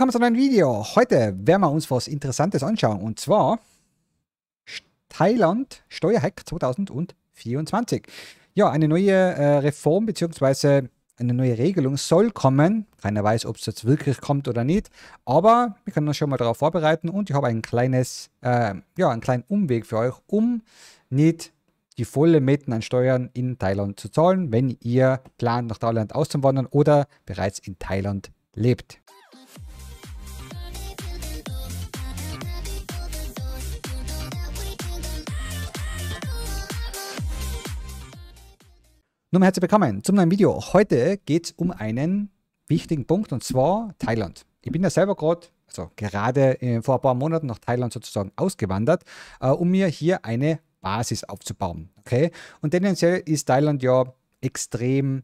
willkommen zu einem Video. Heute werden wir uns was Interessantes anschauen und zwar Thailand Steuerhack 2024. Ja, eine neue äh, Reform bzw. eine neue Regelung soll kommen. Keiner weiß, ob es jetzt wirklich kommt oder nicht, aber wir können uns schon mal darauf vorbereiten und ich habe ein kleines, äh, ja, einen kleinen Umweg für euch, um nicht die volle Mieten an Steuern in Thailand zu zahlen, wenn ihr plant, nach Thailand auszuwandern oder bereits in Thailand lebt. Nun herzlich willkommen zum neuen Video. Heute geht es um einen wichtigen Punkt und zwar Thailand. Ich bin ja selber gerade, also gerade äh, vor ein paar Monaten nach Thailand sozusagen ausgewandert, äh, um mir hier eine Basis aufzubauen. Okay? Und tendenziell ist Thailand ja extrem,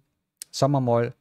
sagen wir mal,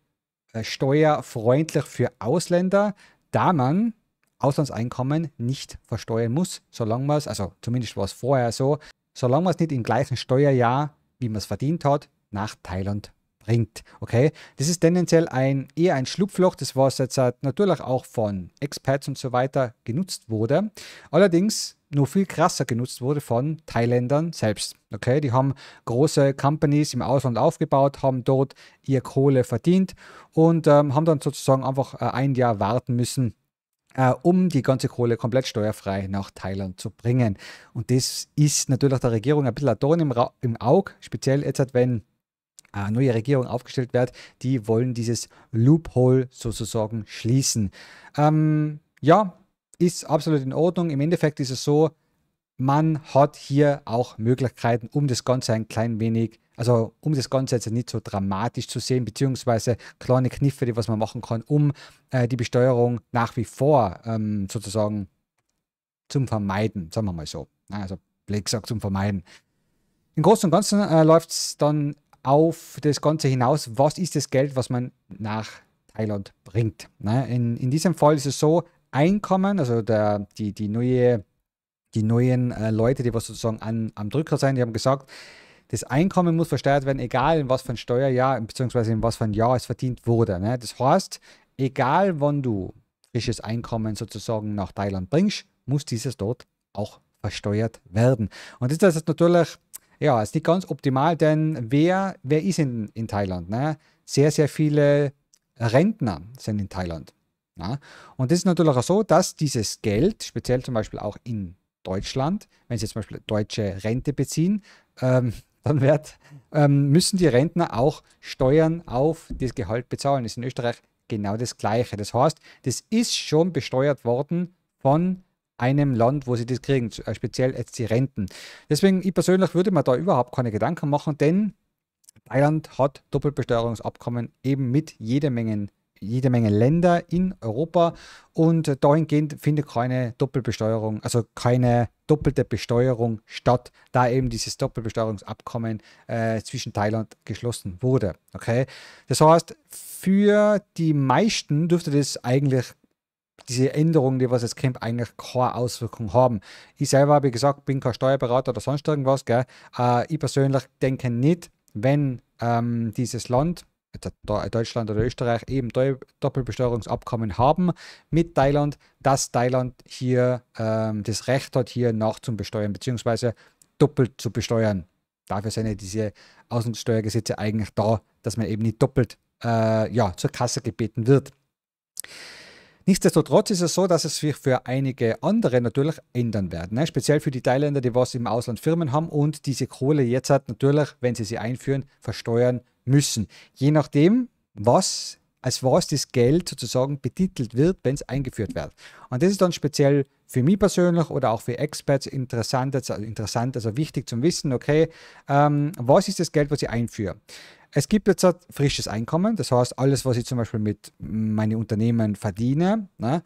äh, steuerfreundlich für Ausländer, da man Auslandseinkommen nicht versteuern muss, solange man es, also zumindest war es vorher so, solange man es nicht im gleichen Steuerjahr, wie man es verdient hat, nach Thailand bringt. Okay, das ist tendenziell ein, eher ein Schlupfloch, das was jetzt halt natürlich auch von Experts und so weiter genutzt wurde. Allerdings nur viel krasser genutzt wurde von Thailändern selbst. Okay, die haben große Companies im Ausland aufgebaut, haben dort ihr Kohle verdient und ähm, haben dann sozusagen einfach äh, ein Jahr warten müssen, äh, um die ganze Kohle komplett steuerfrei nach Thailand zu bringen. Und das ist natürlich der Regierung ein bisschen ein Dorn im, im Auge, speziell jetzt, halt, wenn äh, neue Regierung aufgestellt wird, die wollen dieses Loophole sozusagen schließen. Ähm, ja, ist absolut in Ordnung. Im Endeffekt ist es so, man hat hier auch Möglichkeiten, um das Ganze ein klein wenig, also um das Ganze jetzt nicht so dramatisch zu sehen, beziehungsweise kleine Kniffe, die was man machen kann, um äh, die Besteuerung nach wie vor ähm, sozusagen zum Vermeiden, sagen wir mal so. Also, Blake sagt, zum Vermeiden. Im Großen und Ganzen äh, läuft es dann auf das Ganze hinaus, was ist das Geld, was man nach Thailand bringt. Ne? In, in diesem Fall ist es so, Einkommen, also der, die, die, neue, die neuen äh, Leute, die was sozusagen an, am Drücker sein, die haben gesagt, das Einkommen muss versteuert werden, egal in was für ein Steuerjahr bzw. in was für ein Jahr es verdient wurde. Ne? Das heißt, egal wann du frisches Einkommen sozusagen nach Thailand bringst, muss dieses dort auch versteuert werden. Und das ist natürlich ja, ist nicht ganz optimal, denn wer, wer ist in, in Thailand? Ne? Sehr, sehr viele Rentner sind in Thailand. Ne? Und das ist natürlich auch so, dass dieses Geld, speziell zum Beispiel auch in Deutschland, wenn sie zum Beispiel deutsche Rente beziehen, ähm, dann wird, ähm, müssen die Rentner auch Steuern auf das Gehalt bezahlen. Das ist in Österreich genau das Gleiche. Das heißt, das ist schon besteuert worden von einem Land, wo sie das kriegen, äh, speziell jetzt die Renten. Deswegen, ich persönlich würde mir da überhaupt keine Gedanken machen, denn Thailand hat Doppelbesteuerungsabkommen eben mit jeder Menge, jede Menge Länder in Europa und dahingehend findet keine Doppelbesteuerung, also keine doppelte Besteuerung statt, da eben dieses Doppelbesteuerungsabkommen äh, zwischen Thailand geschlossen wurde. Okay? Das heißt, für die meisten dürfte das eigentlich diese Änderungen, die was es kommt, eigentlich keine Auswirkung haben. Ich selber, wie gesagt, bin kein Steuerberater oder sonst irgendwas. Gell? Äh, ich persönlich denke nicht, wenn ähm, dieses Land, also Deutschland oder Österreich, eben Doppelbesteuerungsabkommen haben mit Thailand, dass Thailand hier ähm, das Recht hat, hier nachzubesteuern, beziehungsweise doppelt zu besteuern. Dafür sind ja diese Außensteuergesetze eigentlich da, dass man eben nicht doppelt äh, ja, zur Kasse gebeten wird. Nichtsdestotrotz ist es so, dass es sich für einige andere natürlich ändern werden. Ne? Speziell für die Thailänder, die was im Ausland Firmen haben und diese Kohle jetzt hat natürlich, wenn sie sie einführen, versteuern müssen. Je nachdem, was als was das Geld sozusagen betitelt wird, wenn es eingeführt wird. Und das ist dann speziell für mich persönlich oder auch für Experts interessant, also, interessant, also wichtig zum Wissen, okay, ähm, was ist das Geld, was ich einführe? es gibt jetzt halt frisches Einkommen, das heißt, alles, was ich zum Beispiel mit meinen Unternehmen verdiene, na, ne,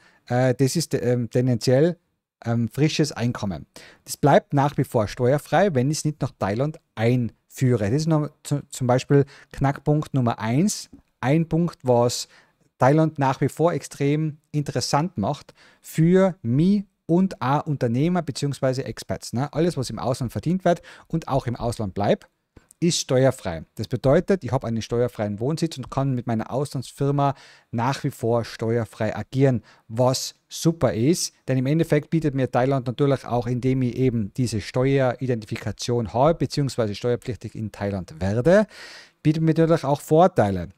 äh, das ist ähm, tendenziell ähm, frisches Einkommen. Das bleibt nach wie vor steuerfrei, wenn ich es nicht nach Thailand einführe. Das ist noch, zum Beispiel Knackpunkt Nummer eins. Ein Punkt, was Thailand nach wie vor extrem interessant macht für mich und auch Unternehmer bzw. Experts. Ne? Alles, was im Ausland verdient wird und auch im Ausland bleibt, ist steuerfrei. Das bedeutet, ich habe einen steuerfreien Wohnsitz und kann mit meiner Auslandsfirma nach wie vor steuerfrei agieren, was super ist, denn im Endeffekt bietet mir Thailand natürlich auch, indem ich eben diese Steueridentifikation habe, beziehungsweise steuerpflichtig in Thailand werde, bietet mir natürlich auch Vorteile.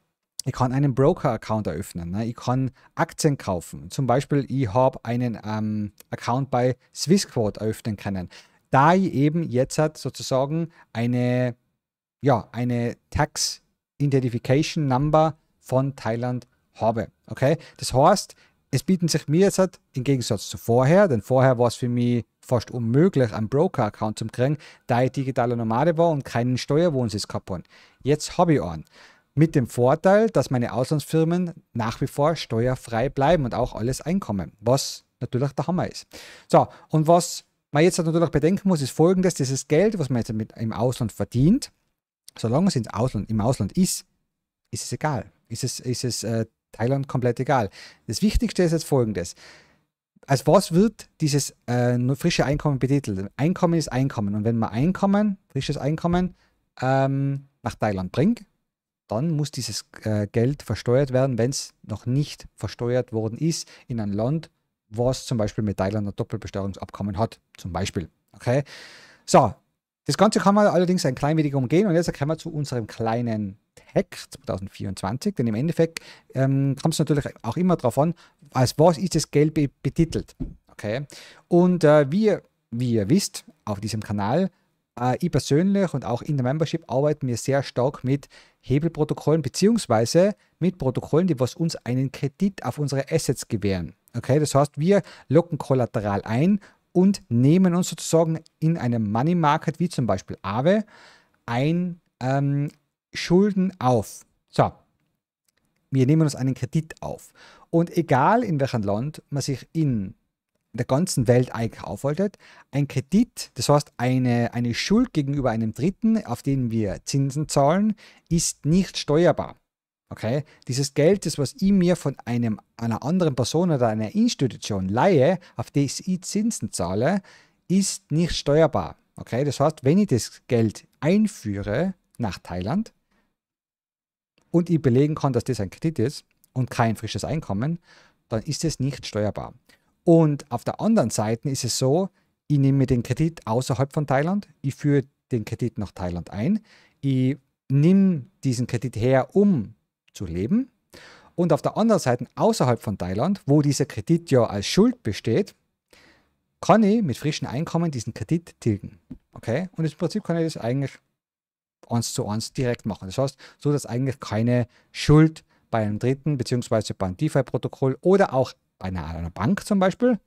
Ich kann einen Broker-Account eröffnen. Ne? Ich kann Aktien kaufen. Zum Beispiel, ich habe einen ähm, Account bei Swissquote eröffnen können, da ich eben jetzt sozusagen eine ja, eine Tax Identification Number von Thailand habe. Okay? Das heißt, es bieten sich mir jetzt halt, im Gegensatz zu vorher, denn vorher war es für mich fast unmöglich, einen Broker-Account zu kriegen, da ich digitaler Nomade war und keinen Steuerwohnsitz gehabt habe. Jetzt habe ich einen. Mit dem Vorteil, dass meine Auslandsfirmen nach wie vor steuerfrei bleiben und auch alles einkommen, was natürlich der Hammer ist. So, und was man jetzt halt natürlich bedenken muss, ist folgendes: dieses Geld, was man jetzt im Ausland verdient, solange es Ausland, im Ausland ist, ist es egal. Ist es, ist es äh, Thailand komplett egal. Das Wichtigste ist jetzt folgendes. Als was wird dieses äh, frische Einkommen betitelt? Einkommen ist Einkommen. Und wenn man Einkommen, frisches Einkommen, ähm, nach Thailand bringt, dann muss dieses äh, Geld versteuert werden, wenn es noch nicht versteuert worden ist in ein Land, was zum Beispiel mit Thailand ein Doppelbesteuerungsabkommen hat. Zum Beispiel. Okay? So, das Ganze kann man allerdings ein klein wenig umgehen und jetzt kommen wir zu unserem kleinen Hack 2024, denn im Endeffekt ähm, kommt es natürlich auch immer darauf an, als was ist das Geld betitelt. Okay? Und äh, wir, wie ihr wisst, auf diesem Kanal, äh, ich persönlich und auch in der Membership arbeiten wir sehr stark mit Hebelprotokollen beziehungsweise mit Protokollen, die was uns einen Kredit auf unsere Assets gewähren. Okay, das heißt, wir locken Kollateral ein, und nehmen uns sozusagen in einem Money Market wie zum Beispiel Aave ein ähm, Schulden auf. So, wir nehmen uns einen Kredit auf. Und egal in welchem Land man sich in der ganzen Welt eigentlich aufhaltet, ein Kredit, das heißt eine, eine Schuld gegenüber einem Dritten, auf den wir Zinsen zahlen, ist nicht steuerbar. Okay? Dieses Geld, das was ich mir von einem, einer anderen Person oder einer Institution leihe, auf die ich Zinsen zahle, ist nicht steuerbar. Okay? Das heißt, wenn ich das Geld einführe nach Thailand und ich belegen kann, dass das ein Kredit ist und kein frisches Einkommen, dann ist es nicht steuerbar. Und auf der anderen Seite ist es so, ich nehme mir den Kredit außerhalb von Thailand, ich führe den Kredit nach Thailand ein, ich nehme diesen Kredit her, um zu leben. Und auf der anderen Seite, außerhalb von Thailand, wo dieser Kredit ja als Schuld besteht, kann ich mit frischem Einkommen diesen Kredit tilgen. Okay? Und im Prinzip kann ich das eigentlich eins zu eins direkt machen. Das heißt, so dass eigentlich keine Schuld bei einem Dritten, bzw. beim DeFi-Protokoll oder auch bei einer, Bank zum Beispiel,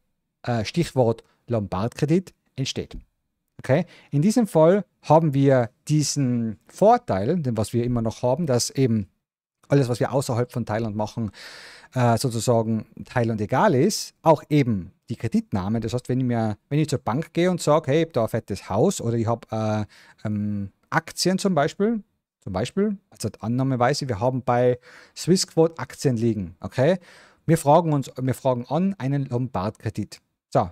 äh, Stichwort Lombard-Kredit, entsteht. Okay? In diesem Fall haben wir diesen Vorteil, den was wir immer noch haben, dass eben alles, was wir außerhalb von Thailand machen, äh, sozusagen Thailand egal ist, auch eben die Kreditnahme. Das heißt, wenn ich, mir, wenn ich zur Bank gehe und sage, hey, ich habe da ein fettes Haus oder ich habe äh, ähm, Aktien zum Beispiel, zum Beispiel, also annahmeweise, wir haben bei Swissquote Aktien liegen, okay? Wir fragen uns, wir fragen an einen Lombardkredit. So,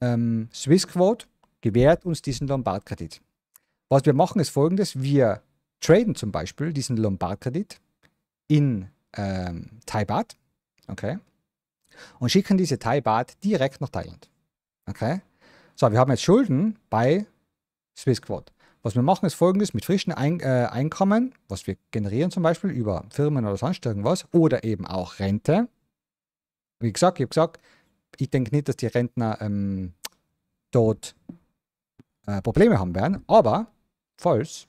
ähm, Swissquote gewährt uns diesen Lombardkredit. Was wir machen ist folgendes, wir traden zum Beispiel diesen Lombardkredit in ähm, Thai Bad, okay, und schicken diese Thai Bad direkt nach Thailand, okay. So, wir haben jetzt Schulden bei Swissquote. Was wir machen ist folgendes, mit frischen Ein äh, Einkommen, was wir generieren zum Beispiel über Firmen oder sonst irgendwas, oder eben auch Rente. Wie gesagt, ich habe gesagt, ich denke nicht, dass die Rentner ähm, dort äh, Probleme haben werden, aber falls,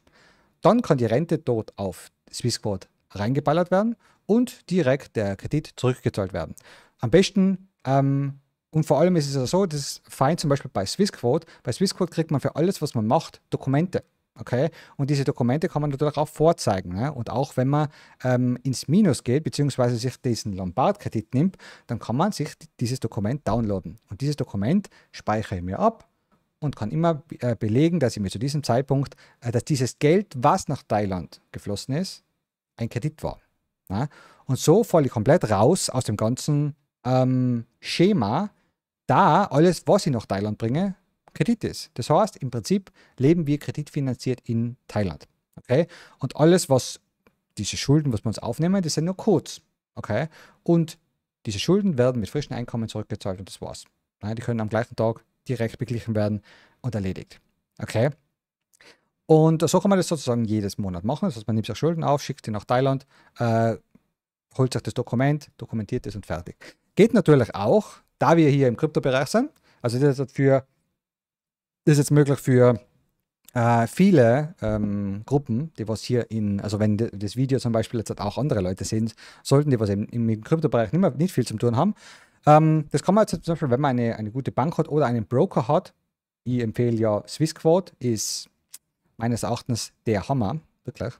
dann kann die Rente dort auf Swissquote reingeballert werden und direkt der Kredit zurückgezahlt werden. Am besten ähm, und vor allem ist es ja so, das ist fein zum Beispiel bei Swissquote. Bei Swissquote kriegt man für alles, was man macht, Dokumente. Okay? Und diese Dokumente kann man natürlich auch vorzeigen. Ne? Und auch wenn man ähm, ins Minus geht, beziehungsweise sich diesen Lombard-Kredit nimmt, dann kann man sich dieses Dokument downloaden. Und dieses Dokument speichere ich mir ab und kann immer äh, belegen, dass ich mir zu diesem Zeitpunkt, äh, dass dieses Geld, was nach Thailand geflossen ist, ein Kredit war. Ja? Und so falle ich komplett raus aus dem ganzen ähm, Schema, da alles, was ich nach Thailand bringe, Kredit ist. Das heißt, im Prinzip leben wir kreditfinanziert in Thailand. Okay? Und alles, was diese Schulden, was wir uns aufnehmen, das sind nur Codes. Okay? Und diese Schulden werden mit frischen Einkommen zurückgezahlt und das war's. Ja, die können am gleichen Tag direkt beglichen werden und erledigt. Okay? Und so kann man das sozusagen jedes Monat machen. Das heißt, man nimmt sich Schulden auf, schickt die nach Thailand, äh, holt sich das Dokument, dokumentiert es und fertig. Geht natürlich auch, da wir hier im Kryptobereich sind, also das ist, für, das ist jetzt möglich für äh, viele ähm, Gruppen, die was hier in, also wenn das Video zum Beispiel jetzt auch andere Leute sehen, sollten die was eben im Kryptobereich nicht, mehr, nicht viel zu tun haben. Ähm, das kann man jetzt zum Beispiel, wenn man eine, eine gute Bank hat oder einen Broker hat, ich empfehle ja SwissQuote, ist meines Erachtens der Hammer, wirklich.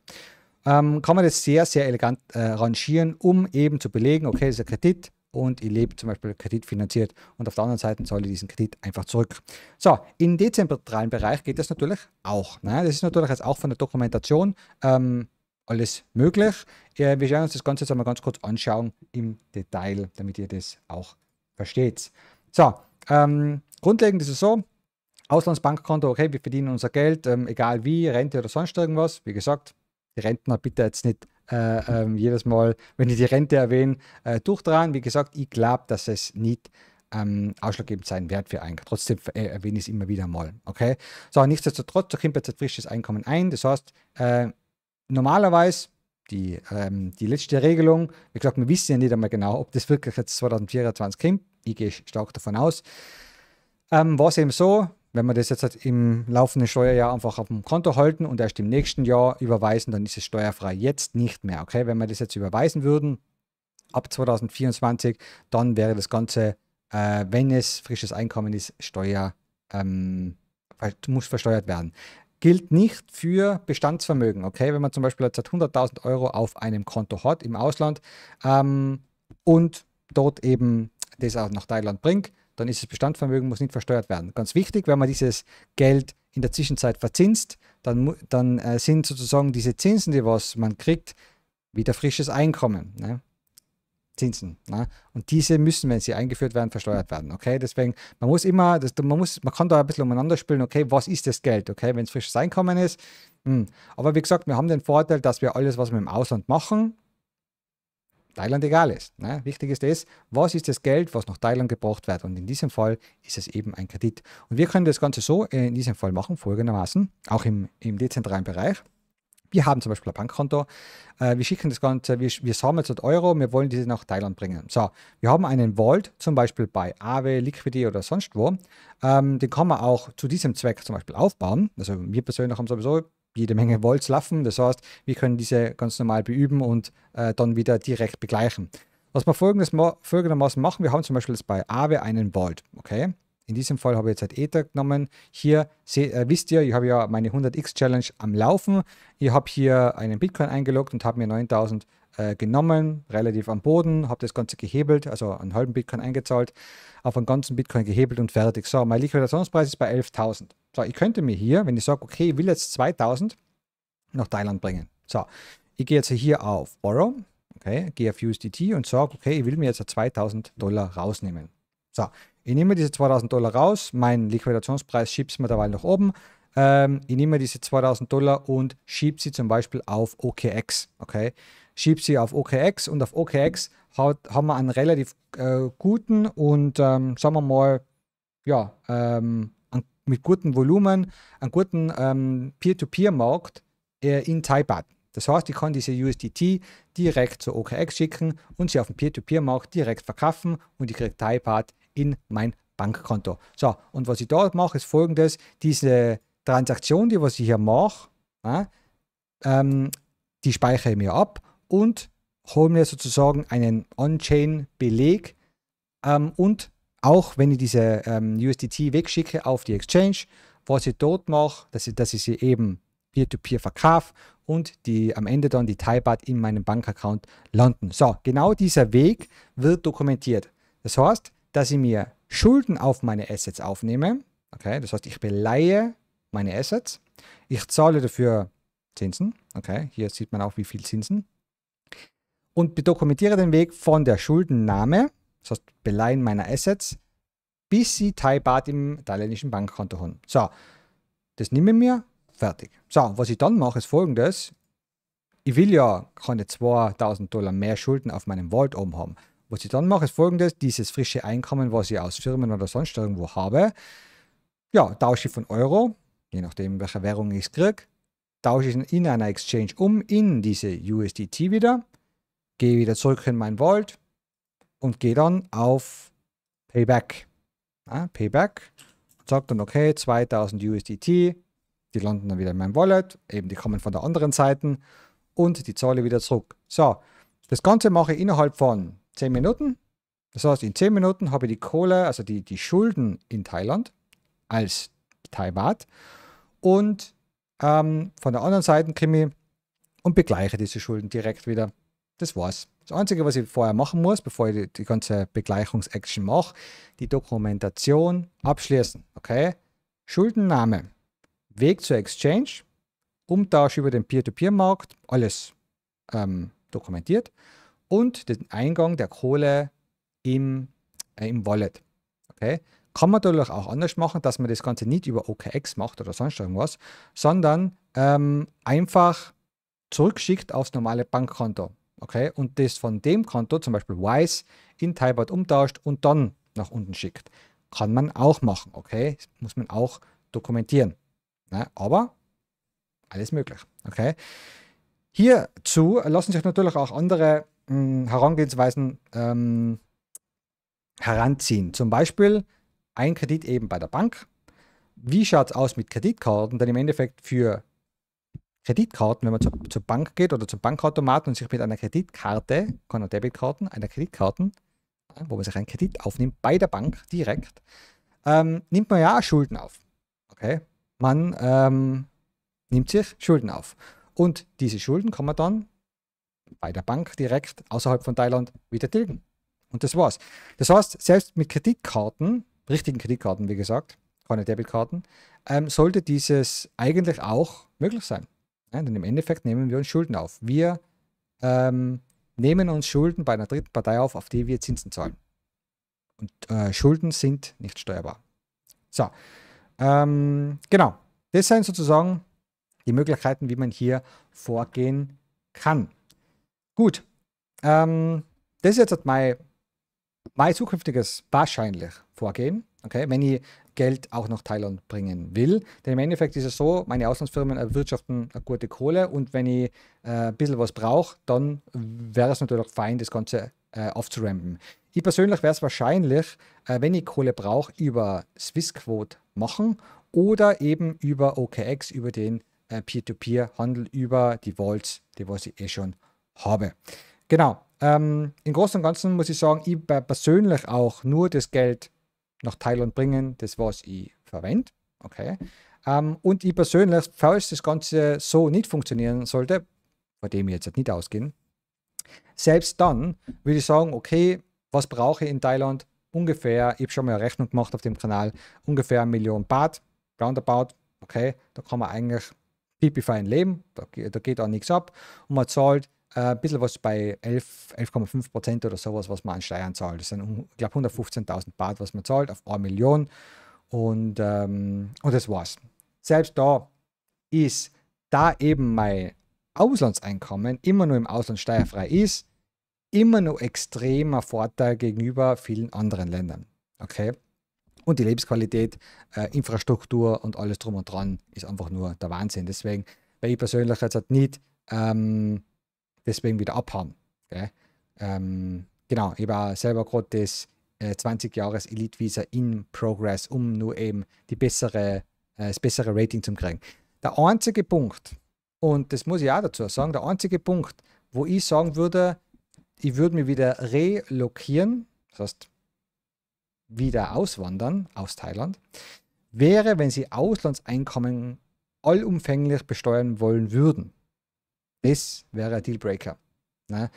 Ähm, kann man das sehr, sehr elegant äh, rangieren, um eben zu belegen, okay, das ist ein Kredit und ich lebe zum Beispiel kreditfinanziert und auf der anderen Seite zahle ich diesen Kredit einfach zurück. So, im dezentralen Bereich geht das natürlich auch. Ne? Das ist natürlich jetzt auch von der Dokumentation ähm, alles möglich. Äh, wir werden uns das Ganze jetzt einmal ganz kurz anschauen im Detail, damit ihr das auch versteht. So, ähm, grundlegend ist es so, Auslandsbankkonto, okay, wir verdienen unser Geld, ähm, egal wie, Rente oder sonst irgendwas. Wie gesagt, die Rentner bitte jetzt nicht äh, äh, jedes Mal, wenn ich die Rente erwähne, äh, durchdrehen. Wie gesagt, ich glaube, dass es nicht ähm, ausschlaggebend sein wird für einen. Trotzdem äh, erwähne ich es immer wieder mal. Okay? So, nichtsdestotrotz, da kommt jetzt ein frisches Einkommen ein. Das heißt, äh, normalerweise die, ähm, die letzte Regelung, wie gesagt, wir wissen ja nicht einmal genau, ob das wirklich jetzt 2024 kommt. Ich gehe stark davon aus. Ähm, war es eben so, wenn wir das jetzt halt im laufenden Steuerjahr einfach auf dem Konto halten und erst im nächsten Jahr überweisen, dann ist es steuerfrei. Jetzt nicht mehr, okay? Wenn wir das jetzt überweisen würden, ab 2024, dann wäre das Ganze, äh, wenn es frisches Einkommen ist, Steuer, ähm, muss versteuert werden. Gilt nicht für Bestandsvermögen, okay? Wenn man zum Beispiel jetzt 100.000 Euro auf einem Konto hat im Ausland ähm, und dort eben das auch nach Thailand bringt, dann ist das Bestandvermögen, muss nicht versteuert werden. Ganz wichtig, wenn man dieses Geld in der Zwischenzeit verzinst, dann, dann äh, sind sozusagen diese Zinsen, die was man kriegt, wieder frisches Einkommen. Ne? Zinsen. Ne? Und diese müssen, wenn sie eingeführt werden, versteuert werden. Okay, deswegen, man muss immer, das, man, muss, man kann da ein bisschen umeinander spielen, okay, was ist das Geld? Okay, wenn es frisches Einkommen ist. Mh. Hm. Aber wie gesagt, wir haben den Vorteil, dass wir alles, was wir im Ausland machen, Thailand egal ist. Ne? Wichtig ist es, was ist das Geld, was nach Thailand gebracht wird. Und in diesem Fall ist es eben ein Kredit. Und wir können das Ganze so äh, in diesem Fall machen, folgendermaßen, auch im, im dezentralen Bereich. Wir haben zum Beispiel ein Bankkonto, äh, wir schicken das Ganze, wir, wir sammeln 100 Euro, wir wollen diese nach Thailand bringen. So, wir haben einen Vault, zum Beispiel bei Aave, Liquidity oder sonst wo. Ähm, den kann man auch zu diesem Zweck zum Beispiel aufbauen. Also wir persönlich haben sowieso jede Menge Volts laufen. Das heißt, wir können diese ganz normal beüben und äh, dann wieder direkt begleichen. Was wir folgendes ma folgendermaßen machen, wir haben zum Beispiel jetzt bei Aave einen Volt, okay? In diesem Fall habe ich jetzt halt Ether genommen. Hier äh, wisst ihr, ich habe ja meine 100x Challenge am Laufen. Ich habe hier einen Bitcoin eingeloggt und habe mir 9000 äh, genommen, relativ am Boden, habe das Ganze gehebelt, also einen halben Bitcoin eingezahlt, auf einen ganzen Bitcoin gehebelt und fertig. So, mein Liquidationspreis ist bei 11.000. So, ich könnte mir hier, wenn ich sage, okay, ich will jetzt 2000 nach Thailand bringen. So, ich gehe jetzt hier auf Borrow, okay, gehe auf USDT und sage, okay, ich will mir jetzt 2000 Dollar rausnehmen. So, ich nehme diese 2000 Dollar raus, mein Liquidationspreis schiebt es mir dabei nach oben. Ähm, ich nehme diese 2000 Dollar und schiebe sie zum Beispiel auf OKX, okay? Schiebe sie auf OKX und auf OKX hat, haben wir einen relativ äh, guten und, ähm, sagen wir mal, ja, ähm, mit gutem Volumen einen guten ähm, Peer-to-Peer-Markt äh, in Taibat. Das heißt, ich kann diese USDT direkt zur OKX schicken und sie auf dem Peer-to-Peer-Markt direkt verkaufen und ich kriege Taibat in mein Bankkonto. So, und was ich dort mache, ist folgendes: Diese Transaktion, die was ich hier mache, ja, ähm, die speichere ich mir ab und hole mir sozusagen einen On-Chain-Beleg ähm, und auch wenn ich diese ähm, USDT wegschicke auf die Exchange, was ich dort mache, dass ich, dass ich sie eben peer-to-peer -peer verkaufe und die am Ende dann die Tiebat in meinem Bankaccount landen. So, genau dieser Weg wird dokumentiert. Das heißt, dass ich mir Schulden auf meine Assets aufnehme. Okay, das heißt, ich beleihe meine Assets. Ich zahle dafür Zinsen. Okay, hier sieht man auch, wie viel Zinsen. Und dokumentiere den Weg von der Schuldennahme das heißt Beleihen meiner Assets, bis sie Thai-Baht im thailändischen Bankkonto haben. So, das nehme ich mir, fertig. So, was ich dann mache, ist folgendes. Ich will ja keine 2000 Dollar mehr Schulden auf meinem Vault oben haben. Was ich dann mache, ist folgendes: Dieses frische Einkommen, was ich aus Firmen oder sonst irgendwo habe, ja, tausche ich von Euro, je nachdem, welche Währung ich kriege, tausche ich in einer Exchange um in diese USDT wieder, gehe wieder zurück in mein Vault, und gehe dann auf Payback. Ja, Payback. Und dann, okay, 2000 USDT. Die landen dann wieder in meinem Wallet. Eben, die kommen von der anderen Seite. Und die zahle wieder zurück. So, das Ganze mache ich innerhalb von 10 Minuten. Das heißt, in 10 Minuten habe ich die Kohle, also die, die Schulden in Thailand als Thai Baht. Und ähm, von der anderen Seite komme ich und begleiche diese Schulden direkt wieder. Das war's. Das Einzige, was ich vorher machen muss, bevor ich die, die ganze Begleichungs-Action mache, die Dokumentation abschließen. Okay? Schuldenname, Weg zur Exchange, Umtausch über den Peer-to-Peer-Markt, alles ähm, dokumentiert und den Eingang der Kohle im, äh, im Wallet. Okay? Kann man natürlich auch anders machen, dass man das Ganze nicht über OKX macht oder sonst irgendwas, sondern ähm, einfach zurückschickt aufs normale Bankkonto okay, und das von dem Konto, zum Beispiel Wise, in Taibat umtauscht und dann nach unten schickt. Kann man auch machen, okay? Das muss man auch dokumentieren. Ne? Aber alles möglich, okay? Hierzu lassen sich natürlich auch andere mh, hm, Herangehensweisen ähm, heranziehen. Zum Beispiel ein Kredit eben bei der Bank. Wie schaut es aus mit Kreditkarten? Denn im Endeffekt für Kreditkarten, wenn man zur, zur Bank geht oder zum Bankautomaten und sich mit einer Kreditkarte, keine Debitkarten, einer Kreditkarte, äh, wo man sich einen Kredit aufnimmt, bei der Bank direkt, ähm, nimmt man ja auch Schulden auf. Okay? Man ähm, nimmt sich Schulden auf. Und diese Schulden kann man dann bei der Bank direkt außerhalb von Thailand wieder tilgen. Und das war's. Das heißt, selbst mit Kreditkarten, richtigen Kreditkarten, wie gesagt, keine Debitkarten, ähm, sollte dieses eigentlich auch möglich sein. Ja, denn im Endeffekt nehmen wir uns Schulden auf. Wir ähm, nehmen uns Schulden bei einer dritten Partei auf, auf die wir Zinsen zahlen. Und äh, Schulden sind nicht steuerbar. So, ähm, genau. Das sind sozusagen die Möglichkeiten, wie man hier vorgehen kann. Gut, ähm, das ist jetzt mein, mein zukünftiges wahrscheinlich Vorgehen. Okay, wenn ich Geld auch nach Thailand bringen will. Denn im Endeffekt ist es so, meine Auslandsfirmen erwirtschaften eine gute Kohle und wenn ich äh, ein bisschen was brauche, dann wäre es natürlich auch fein, das Ganze äh, aufzurampen. Ich persönlich wäre es wahrscheinlich, äh, wenn ich Kohle brauche, über Swissquote machen oder eben über OKX, über den äh, Peer-to-Peer-Handel, über die Vaults, die was ich eh schon habe. Genau. Ähm, Im Großen und Ganzen muss ich sagen, ich persönlich auch nur das Geld nach Thailand bringen, das was ich verwende. Okay. Ähm, und ich persönlich, falls das Ganze so nicht funktionieren sollte, bei dem ich jetzt nicht ausgehen, selbst dann würde ich sagen, okay, was brauche ich in Thailand? Ungefähr, ich habe schon mal eine Rechnung gemacht auf dem Kanal, ungefähr eine Million Baht, roundabout, okay, da kann man eigentlich pipi fein leben, da, da geht auch nichts ab und man zahlt äh, ein bisschen was bei 11,5 11 Prozent oder sowas, was man an Steuern zahlt. Das sind, ich glaube, 115.000 Baht, was man zahlt auf 1 Million. Und, ähm, und das war's. Selbst da ist, da eben mein Auslandseinkommen immer nur im Ausland steuerfrei ist, immer nur extremer Vorteil gegenüber vielen anderen Ländern. Okay? Und die Lebensqualität, äh, Infrastruktur und alles drum und dran ist einfach nur der Wahnsinn. Deswegen weil ich persönlich jetzt halt nicht ähm, deswegen wieder abhauen. Ähm, genau, ich war selber gerade das äh, 20 Jahres Elite Visa in Progress, um nur eben die bessere, äh, das bessere Rating zu kriegen. Der einzige Punkt, und das muss ich auch dazu sagen, der einzige Punkt, wo ich sagen würde, ich würde mich wieder relokieren, das heißt wieder auswandern aus Thailand, wäre, wenn sie Auslandseinkommen allumfänglich besteuern wollen würden. Das wäre ein Dealbreaker. Ne?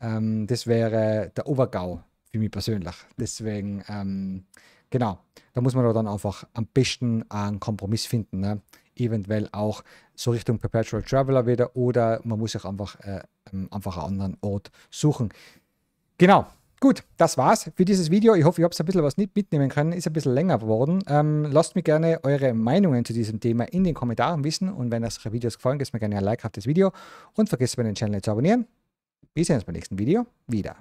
Ähm, das wäre der Obergau für mich persönlich. Deswegen, ähm, genau, da muss man dann einfach am besten einen Kompromiss finden. Ne? Eventuell auch so Richtung Perpetual Traveler wieder oder man muss sich einfach, äh, ähm, einfach einen anderen Ort suchen. Genau, Gut, das war's für dieses Video. Ich hoffe, ich habe es ein bisschen was mitnehmen können. Ist ein bisschen länger geworden. Ähm, lasst mir gerne eure Meinungen zu diesem Thema in den Kommentaren wissen. Und wenn das Videos gefallen, gebt mir gerne ein Like auf das Video. Und vergesst mir den Channel zu abonnieren. Wir sehen uns beim nächsten Video wieder.